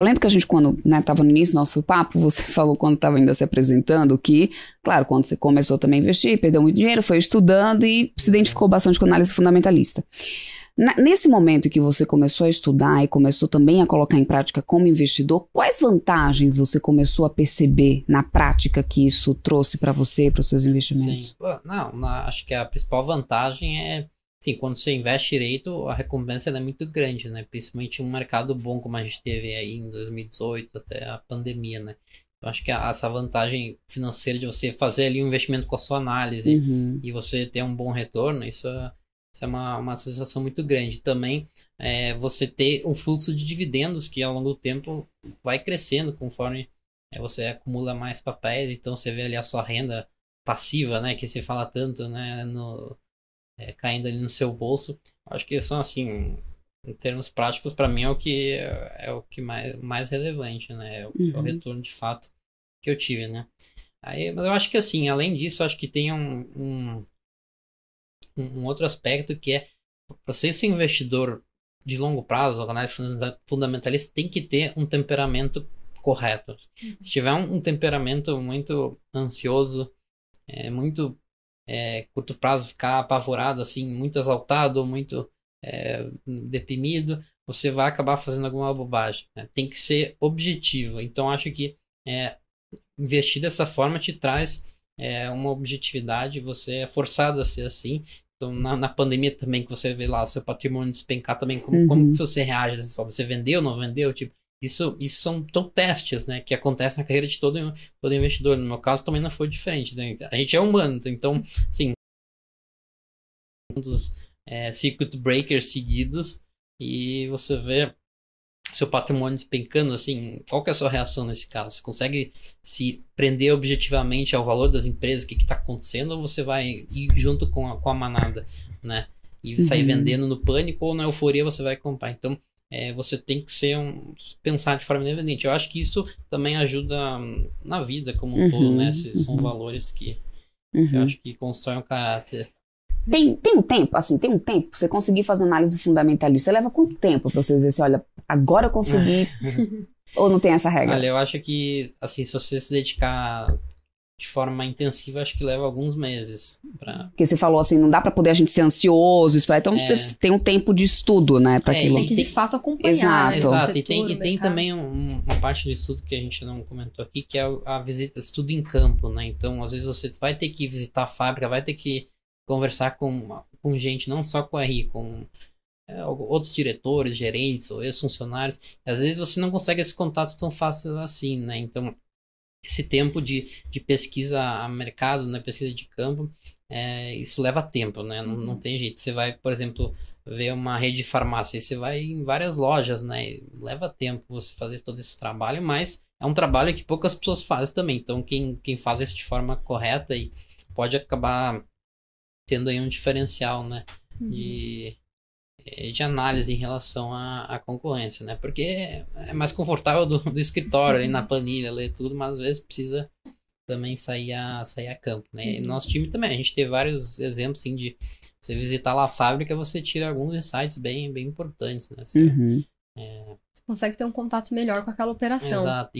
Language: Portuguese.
Eu lembro que a gente, quando estava né, no início do nosso papo, você falou quando estava ainda se apresentando que, claro, quando você começou também a investir, perdeu muito dinheiro, foi estudando e se identificou bastante com análise fundamentalista. Na, nesse momento que você começou a estudar e começou também a colocar em prática como investidor, quais vantagens você começou a perceber na prática que isso trouxe para você, para os seus investimentos? Sim. Não, na, acho que a principal vantagem é Sim, quando você investe direito, a recompensa é muito grande, né? Principalmente um mercado bom como a gente teve aí em 2018 até a pandemia, né? Eu acho que essa vantagem financeira de você fazer ali um investimento com a sua análise uhum. e você ter um bom retorno, isso, é, isso é uma, uma sensação muito grande. Também é, você ter um fluxo de dividendos que ao longo do tempo vai crescendo conforme é, você acumula mais papéis, então você vê ali a sua renda passiva, né? Que se fala tanto, né? No, é, caindo ali no seu bolso. Acho que são assim, em termos práticos, para mim é o que é, é o que mais, mais relevante, né? É o, uhum. é o uhum. retorno de fato que eu tive, né? Aí, mas eu acho que assim, além disso, acho que tem um, um, um outro aspecto que é para você ser investidor de longo prazo, análise fundamentalista tem que ter um temperamento correto. Se uhum. tiver um, um temperamento muito ansioso, é, muito é, curto prazo ficar apavorado, assim, muito exaltado, muito é, deprimido, você vai acabar fazendo alguma bobagem. Né? Tem que ser objetivo. Então, acho que é, investir dessa forma te traz é, uma objetividade, você é forçado a ser assim. Então, na, na pandemia também, que você vê lá o seu patrimônio despencar também, como, uhum. como que você reage dessa forma? Você vendeu ou não vendeu? Tipo, isso, isso são tão testes, né? Que acontecem na carreira de todo, todo investidor. No meu caso, também não foi diferente. Né? A gente é humano, então, então sim. Um dos é, circuit breakers seguidos e você vê seu patrimônio despencando, assim, qual que é a sua reação nesse caso? Você consegue se prender objetivamente ao valor das empresas, o que está acontecendo, ou você vai ir junto com a, com a manada, né? E sair uhum. vendendo no pânico ou na euforia você vai comprar. Então, é, você tem que ser um, pensar de forma independente. Eu acho que isso também ajuda hum, na vida como um uhum, todo, né? Esses uhum. são uhum. valores que, uhum. que, eu acho que constroem o caráter. Tem, tem um tempo, assim, tem um tempo. Você conseguir fazer uma análise fundamentalista, leva quanto tempo pra você dizer assim, olha, agora eu consegui. Ou não tem essa regra? Olha, eu acho que, assim, se você se dedicar de forma intensiva, acho que leva alguns meses. Pra... Porque você falou assim, não dá para poder a gente ser ansioso, esperar. Então é. tem um tempo de estudo, né? Pra é, aquilo. Tem que de fato acompanhar. Exato. Né, Exato. E tem, e tem também um, uma parte do estudo que a gente não comentou aqui, que é a visita, estudo em campo, né? Então, às vezes você vai ter que visitar a fábrica, vai ter que conversar com, com gente, não só com a RI, com é, outros diretores, gerentes ou ex-funcionários. Às vezes você não consegue esse contato tão fácil assim, né? Então esse tempo de, de pesquisa a mercado, né, pesquisa de campo, é, isso leva tempo, né? Não, não uhum. tem jeito. Você vai, por exemplo, ver uma rede de farmácia e você vai em várias lojas, né? Leva tempo você fazer todo esse trabalho, mas é um trabalho que poucas pessoas fazem também. Então, quem, quem faz isso de forma correta e pode acabar tendo aí um diferencial, né? De, uhum de análise em relação à, à concorrência, né? Porque é mais confortável do, do escritório, ali na planilha, ler tudo, mas às vezes precisa também sair a, sair a campo, né? E uhum. nosso time também, a gente teve vários exemplos, assim, de você visitar lá a fábrica, você tira alguns insights bem, bem importantes, né? Você, uhum. é... você consegue ter um contato melhor com aquela operação. Exato. E